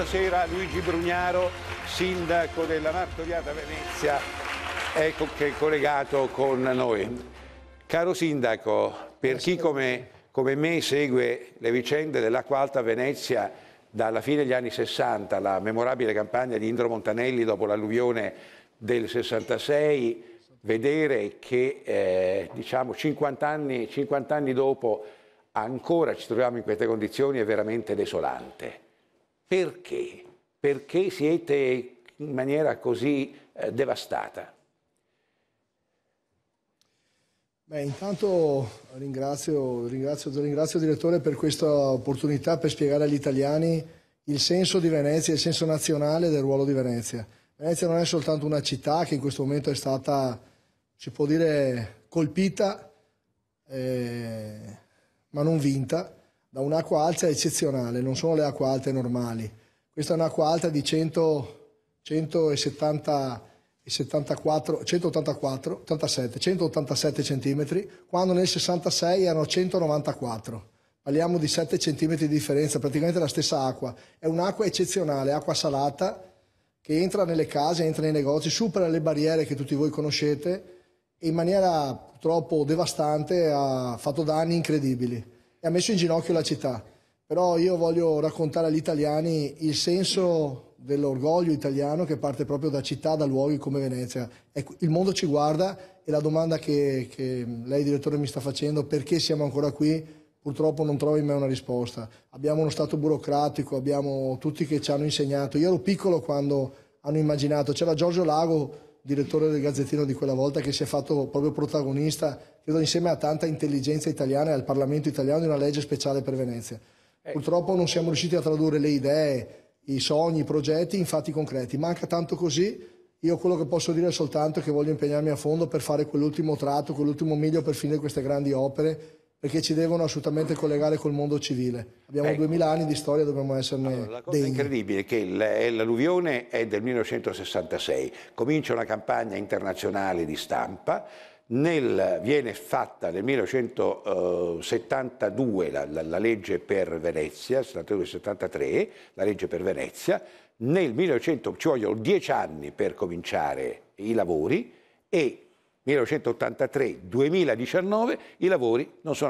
Buonasera Luigi Brugnaro, sindaco della martoriata Venezia, ecco che è collegato con noi. Caro sindaco, per chi come, come me segue le vicende dell'acqua alta Venezia dalla fine degli anni 60, la memorabile campagna di Indro Montanelli dopo l'alluvione del 66, vedere che eh, diciamo 50 anni, 50 anni dopo ancora ci troviamo in queste condizioni è veramente desolante. Perché? Perché siete in maniera così eh, devastata? Beh, intanto ringrazio, ringrazio, ringrazio, il direttore per questa opportunità per spiegare agli italiani il senso di Venezia, il senso nazionale del ruolo di Venezia. Venezia non è soltanto una città che in questo momento è stata, si può dire, colpita, eh, ma non vinta, da un'acqua alta eccezionale, non sono le acque alte normali. Questa è un'acqua alta di 100, 170 74, 184, 87, 187 centimetri, quando nel 66 erano 194. Parliamo di 7 cm di differenza, praticamente la stessa acqua. È un'acqua eccezionale, acqua salata, che entra nelle case, entra nei negozi, supera le barriere che tutti voi conoscete e in maniera purtroppo devastante ha fatto danni incredibili e ha messo in ginocchio la città. Però io voglio raccontare agli italiani il senso dell'orgoglio italiano che parte proprio da città, da luoghi come Venezia. Ecco, il mondo ci guarda e la domanda che, che lei direttore mi sta facendo, perché siamo ancora qui, purtroppo non trovo in me una risposta. Abbiamo uno Stato burocratico, abbiamo tutti che ci hanno insegnato. Io ero piccolo quando hanno immaginato, c'era Giorgio Lago direttore del Gazzettino di quella volta che si è fatto proprio protagonista, credo insieme a tanta intelligenza italiana e al Parlamento italiano, di una legge speciale per Venezia. Eh. Purtroppo non siamo riusciti a tradurre le idee, i sogni, i progetti in fatti concreti. Manca tanto così. Io quello che posso dire è soltanto che voglio impegnarmi a fondo per fare quell'ultimo tratto, quell'ultimo miglio per finire queste grandi opere perché ci devono assolutamente collegare col mondo civile. Abbiamo ecco. 2000 anni di storia, dobbiamo esserne allora, La cosa degni. incredibile è che l'alluvione è del 1966, comincia una campagna internazionale di stampa, nel, viene fatta nel 1972 la, la, la legge per Venezia, 72-73, la legge per Venezia, nel 1900 ci vogliono dieci anni per cominciare i lavori e 1983-2019 i lavori non sono